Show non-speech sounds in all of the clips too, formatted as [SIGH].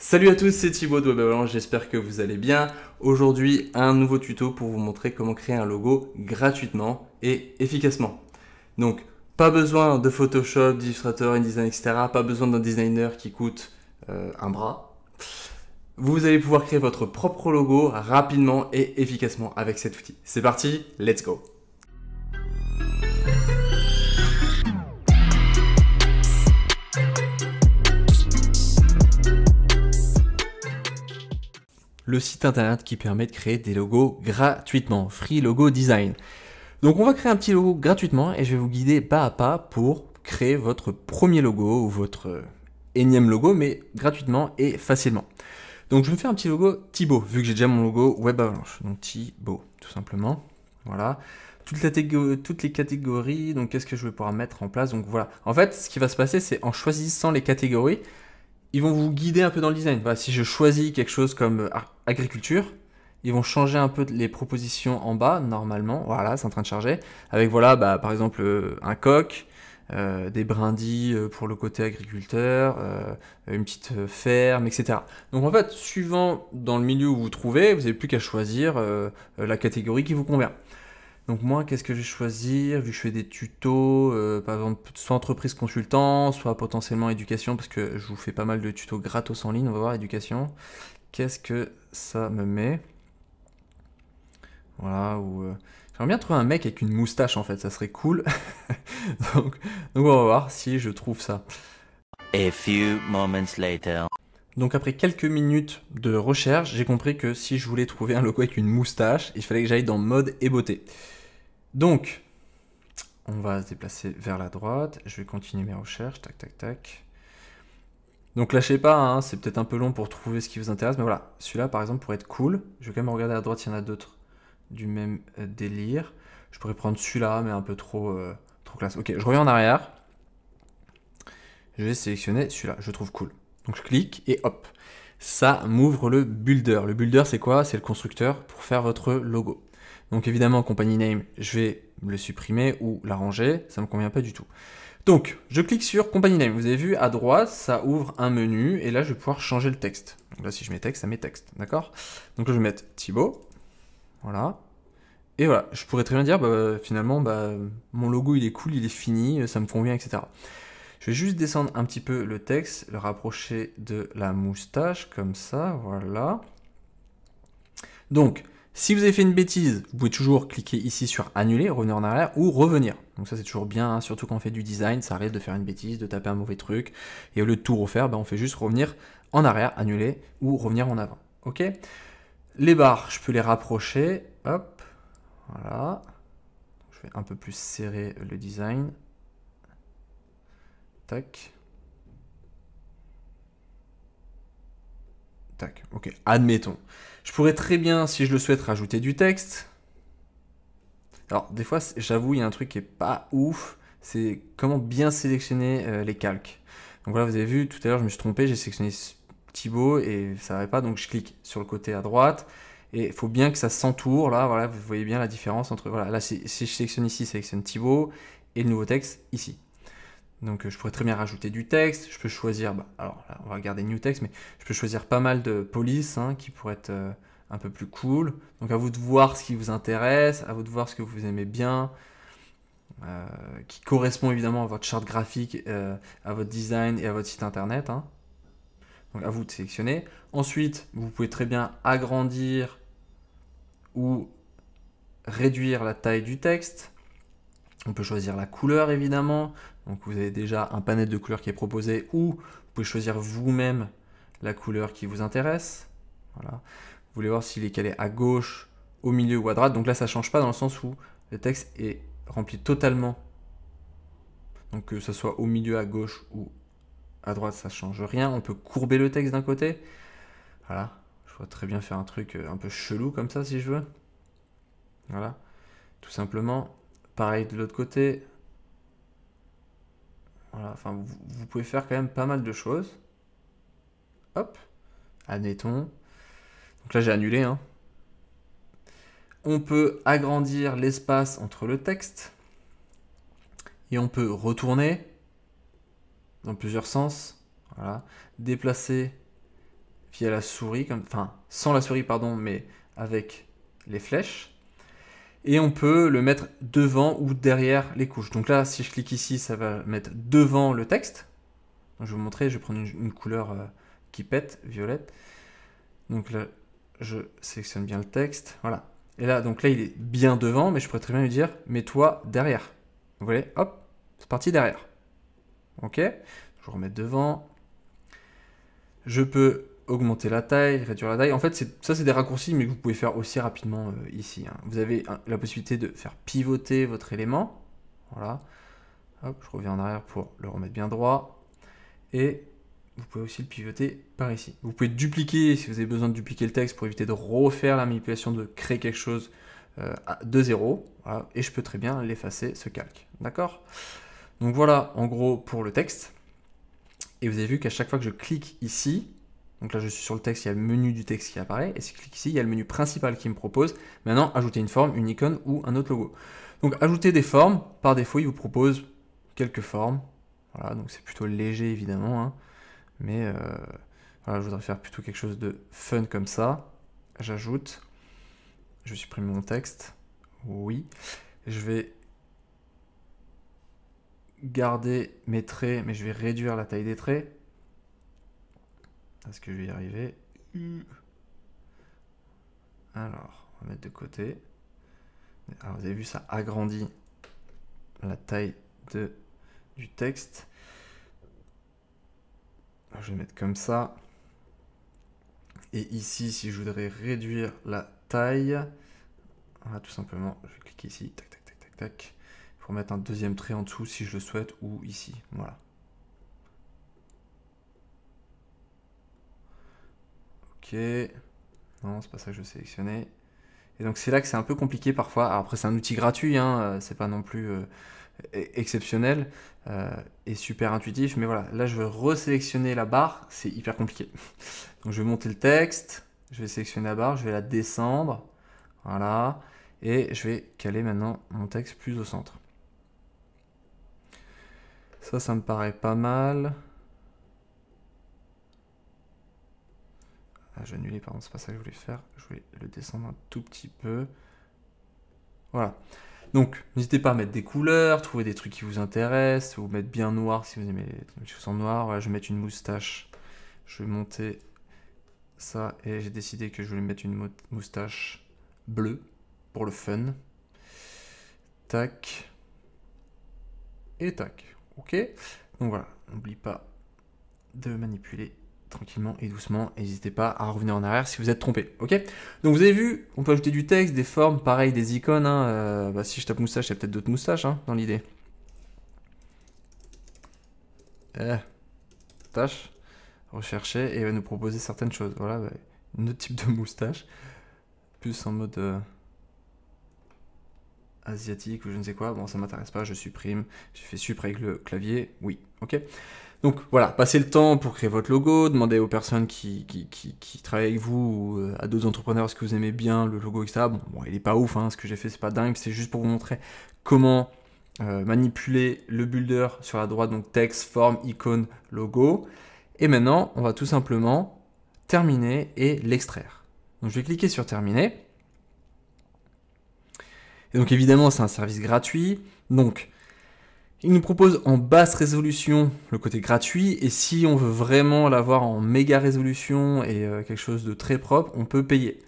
Salut à tous, c'est Thibaut de WebAvalanche, j'espère que vous allez bien. Aujourd'hui, un nouveau tuto pour vous montrer comment créer un logo gratuitement et efficacement. Donc, pas besoin de Photoshop, d'Illustrator, InDesign, etc. Pas besoin d'un designer qui coûte euh, un bras. Vous allez pouvoir créer votre propre logo rapidement et efficacement avec cet outil. C'est parti, let's go le site internet qui permet de créer des logos gratuitement, Free Logo Design. Donc on va créer un petit logo gratuitement et je vais vous guider pas à pas pour créer votre premier logo ou votre euh, énième logo, mais gratuitement et facilement. Donc je me fais un petit logo thibault vu que j'ai déjà mon logo Web Avalanche. Donc thibault tout simplement. Voilà. toutes les catégories, donc qu'est-ce que je vais pouvoir mettre en place. Donc voilà. En fait, ce qui va se passer, c'est en choisissant les catégories, ils vont vous guider un peu dans le design. si je choisis quelque chose comme euh, agriculture, ils vont changer un peu les propositions en bas, normalement. Voilà, c'est en train de charger. Avec, voilà, bah, par exemple, euh, un coq, euh, des brindilles euh, pour le côté agriculteur, euh, une petite ferme, etc. Donc en fait, suivant dans le milieu où vous vous trouvez, vous n'avez plus qu'à choisir la catégorie qui vous convient. Donc moi, qu'est-ce que je vais choisir Vu que je fais des tutos, euh, par exemple, soit entreprise consultant, soit potentiellement éducation, parce que je vous fais pas mal de tutos gratos en ligne, on va voir éducation. Qu'est-ce que ça me met Voilà, ou... Euh, j'aimerais bien trouver un mec avec une moustache en fait, ça serait cool. [LAUGHS] donc, on va voir si je trouve ça. A Donc après quelques minutes de recherche, j'ai compris que si je voulais trouver un logo avec une moustache, il fallait que j'aille dans mode et beauté. Donc, on va se déplacer vers la droite. Je vais continuer mes recherches. Tac, tac, tac. Donc lâchez pas, hein. c'est peut-être un peu long pour trouver ce qui vous intéresse, mais voilà, celui-là par exemple pourrait être cool. Je vais quand même regarder à droite s'il y en a d'autres du même euh, délire. Je pourrais prendre celui-là, mais un peu trop, euh, trop classe. Ok, je reviens en arrière. Je vais sélectionner celui-là, je trouve cool. Donc je clique et hop, ça m'ouvre le builder. Le builder c'est quoi C'est le constructeur pour faire votre logo. Donc évidemment, company name, je vais le supprimer ou l'arranger, ça ne me convient pas du tout. Donc, je clique sur company name. Vous avez vu, à droite, ça ouvre un menu et là, je vais pouvoir changer le texte. Donc là, si je mets texte, ça met texte, d'accord Donc là, je vais mettre Thibaut, voilà. Et voilà, je pourrais très bien dire, bah, finalement, bah, mon logo, il est cool, il est fini, ça me convient, etc. Je vais juste descendre un petit peu le texte, le rapprocher de la moustache, comme ça, voilà. Donc, si vous avez fait une bêtise, vous pouvez toujours cliquer ici sur annuler, revenir en arrière ou revenir. Donc ça c'est toujours bien, hein, surtout quand on fait du design, ça arrive de faire une bêtise, de taper un mauvais truc, et au lieu de tout refaire, ben, on fait juste revenir en arrière, annuler ou revenir en avant. Ok Les barres, je peux les rapprocher, hop, voilà. Je vais un peu plus serrer le design. Tac. Tac, ok, admettons. Je pourrais très bien, si je le souhaite, rajouter du texte. Alors, des fois, j'avoue, il y a un truc qui est pas ouf, c'est comment bien sélectionner euh, les calques. Donc voilà, vous avez vu, tout à l'heure, je me suis trompé, j'ai sélectionné Thibaut et ça va pas, donc je clique sur le côté à droite. Et il faut bien que ça s'entoure, là, voilà, vous voyez bien la différence entre, voilà, là, si, je sélectionne ici, sélectionne Thibaut, et le nouveau texte ici. Donc euh, je pourrais très bien rajouter du texte, je peux choisir, bah, alors là on va regarder New Text, mais je peux choisir pas mal de polices hein, qui pourraient être euh, un peu plus cool. Donc à vous de voir ce qui vous intéresse, à vous de voir ce que vous aimez bien, euh, qui correspond évidemment à votre charte graphique, à votre design et à votre site internet. Hein. Donc à vous de sélectionner. Ensuite, vous pouvez très bien agrandir ou réduire la taille du texte. On peut choisir la couleur évidemment, donc vous avez déjà un panel de couleurs qui est proposé ou vous pouvez choisir vous-même la couleur qui vous intéresse. Voilà. Vous voulez voir s'il est calé à gauche, au milieu ou à droite. Donc là, ça ne change pas dans le sens où le texte est rempli totalement. Donc que ce soit au milieu, à gauche ou à droite, ça ne change rien. On peut courber le texte d'un côté. Voilà. Je vois très bien faire un truc euh, un peu chelou comme ça si je veux. Voilà. Tout simplement. Pareil de l'autre côté enfin, vous, pouvez faire quand même pas mal de choses. Hop, admettons. Donc là, j'ai annulé. Hein. On peut agrandir l'espace entre le texte. Et on peut retourner dans plusieurs sens. Voilà. Déplacer via la souris, comme, enfin, sans la souris, pardon, mais avec les flèches et on peut le mettre devant ou derrière les couches. Donc là, si je clique ici, ça va mettre devant le texte. je vais vous montrer, je vais prendre une, couleur euh, qui pète, violette. Donc là, je sélectionne bien le texte, voilà. Et là, donc là, il est bien devant, mais je pourrais très bien lui dire, mets-toi derrière. Vous voyez, hop, c'est parti derrière. Ok, je remets devant. Je peux augmenter la taille, réduire la taille. En fait, ça, c'est des raccourcis, mais vous pouvez faire aussi rapidement euh, ici. Hein. Vous avez la possibilité de faire pivoter votre élément. Voilà. Hop, je reviens en arrière pour le remettre bien droit. Et vous pouvez aussi le pivoter par ici. Vous pouvez dupliquer si vous avez besoin de dupliquer le texte pour éviter de refaire la manipulation, de créer quelque chose euh, de zéro. Et je peux très bien l'effacer, ce calque. D'accord Donc voilà, en gros, pour le texte. Et vous avez vu qu'à chaque fois que je clique ici, donc là, je suis sur le texte, il y a le menu du texte qui apparaît. Et si je clique ici, il y a le menu principal qui me propose. Maintenant, ajouter une forme, une icône ou un autre logo. Donc, ajouter des formes. Par défaut, il vous propose quelques formes. Voilà, donc c'est plutôt léger, évidemment. Hein. Mais euh, voilà, je voudrais faire plutôt quelque chose de fun comme ça. J'ajoute. Je supprime mon texte. Oui. Je vais garder mes traits, mais je vais réduire la taille des traits. Est-ce que je vais y arriver Alors, on va mettre de côté. vous avez vu, ça agrandit la taille de, du texte. je vais mettre comme ça. Et ici, si je voudrais réduire la taille, ah, tout simplement, je vais cliquer ici, tac, tac, tac, tac, tac, pour mettre un deuxième trait en dessous si je le souhaite, ou ici, voilà. Non, c'est pas ça que je veux sélectionner. Et donc c'est là que c'est un peu compliqué parfois. après c'est un outil gratuit, hein, euh, c'est pas non plus euh, e-, exceptionnel euh, et super intuitif, mais voilà, là je veux resélectionner la barre, c'est hyper compliqué. [LAUGHS] Donc je vais monter le texte, je vais sélectionner la barre, je vais la descendre, voilà, et je vais caler maintenant mon texte plus au centre. Ça, ça me paraît pas mal. Ah, je annulé, pardon, c'est pas ça que je voulais faire. Je voulais le descendre un tout petit peu. Voilà. Donc, n'hésitez pas à mettre des couleurs, trouver des trucs qui vous intéressent, ou mettre bien noir si vous aimez les choses en noir. Voilà, je vais mettre une moustache. Je vais monter ça, et j'ai décidé que je voulais mettre une moustache bleue, pour le fun. Tac. Et tac. Ok Donc voilà, n'oublie pas de manipuler tranquillement et doucement. N'hésitez pas à revenir en arrière si vous êtes trompé. Ok Donc vous avez vu, on peut ajouter du texte, des formes, pareil, des icônes. Hein, euh, bah, si je tape moustache, il y a peut-être d'autres moustaches hein, dans l'idée. Eh, tâche, rechercher et il va nous proposer certaines choses. Voilà, bah, un autre type de moustache. Plus en mode euh, asiatique ou je ne sais quoi. Bon, ça m'intéresse pas, je supprime. J'ai fait supprimer avec le clavier. Oui, ok donc voilà, passez le temps pour créer votre logo, demandez aux personnes qui, travaillent avec vous ou euh, à d'autres entrepreneurs ce que vous aimez bien, le logo, etc. Bon, il n'est pas ouf, hein, ce que j'ai fait, c'est pas dingue, c'est juste pour vous montrer comment euh, manipuler le builder sur la droite, donc texte, forme, icône, logo. Et maintenant, on va tout simplement terminer et l'extraire. Donc je vais cliquer sur terminer. Et donc évidemment, c'est un service gratuit. Donc il nous propose en basse résolution le côté gratuit, et si on veut vraiment l'avoir en méga résolution et euh, quelque chose de très propre, on peut payer.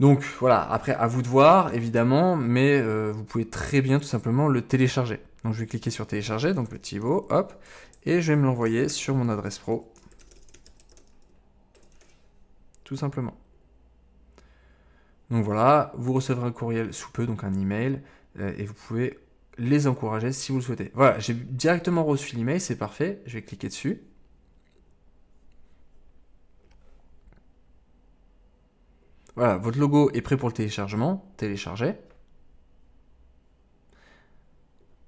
Donc voilà, après à vous de voir évidemment, mais euh, vous pouvez très bien tout simplement le télécharger. Donc je vais cliquer sur télécharger, donc le Thibaut, hop, et je vais me l'envoyer sur mon adresse pro. Tout simplement. Donc voilà, vous recevrez un courriel sous peu, donc un email, euh, et vous pouvez les encourager si vous le souhaitez. Voilà, j'ai directement reçu l'email, c'est parfait, je vais cliquer dessus. Voilà, votre logo est prêt pour le téléchargement, téléchargez.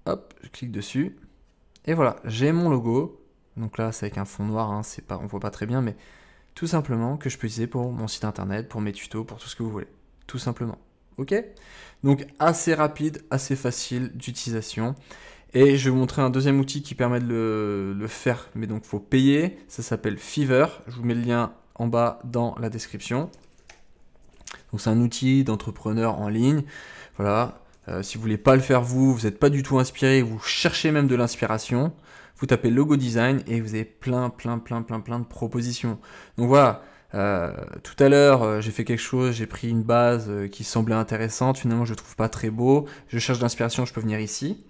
Hop, je clique dessus. Et voilà, j'ai mon logo. Donc là, c'est avec un fond noir, hein, c'est pas, on voit pas très bien, mais tout simplement que je peux utiliser pour mon site internet, pour mes tutos, pour tout ce que vous voulez. Tout simplement. Ok Donc assez rapide, assez facile d'utilisation. Et je vais vous montrer un deuxième outil qui permet de le, faire, mais donc il faut payer. Ça s'appelle Fever. Je vous mets le lien en bas dans la description. Donc c'est un outil d'entrepreneur en ligne. Voilà. Euh, si vous voulez pas le faire vous, vous n'êtes pas du tout inspiré, vous cherchez même de l'inspiration, vous tapez logo design et vous avez plein, plein, plein, plein, plein de propositions. Donc voilà, euh, tout à l'heure, euh, j'ai fait quelque chose, j'ai pris une base euh, qui semblait intéressante, finalement je ne trouve pas très beau, je cherche d'inspiration, je peux venir ici.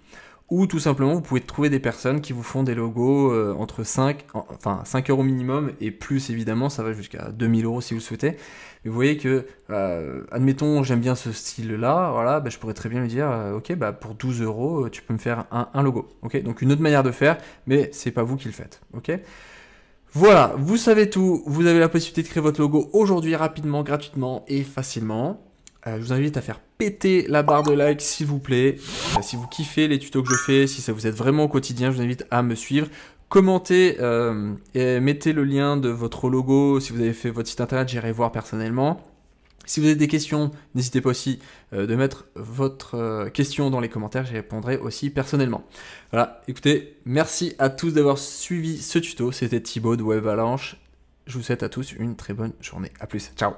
Ou tout simplement, vous pouvez trouver des personnes qui vous font des logos entre 5, enfin 5 euros minimum et plus évidemment, ça va jusqu'à 2000 euros si vous le souhaitez. Mais vous voyez que, admettons, j'aime bien ce style-là, voilà, bah, je pourrais très bien lui dire, ok, bah, pour 12 euros, tu peux me faire un, un, logo. ok Donc une autre manière de faire, mais c'est pas vous qui le faites. ok voilà, vous savez tout, vous avez la possibilité de créer votre logo aujourd'hui rapidement, gratuitement et facilement. Euh, je vous invite à faire péter la barre de like s'il vous plaît. Euh, si vous kiffez les tutos que je fais, si ça vous aide vraiment au quotidien, je vous invite à me suivre. Commentez euh, et mettez le lien de votre logo si vous avez fait votre site internet, j'irai voir personnellement. Si vous avez des questions, n'hésitez pas aussi euh, de mettre votre euh, question dans les commentaires, j'y répondrai aussi personnellement. Voilà, écoutez, merci à tous d'avoir suivi ce tuto, c'était Thibaut de Web Je vous souhaite à tous une très bonne journée. A plus, ciao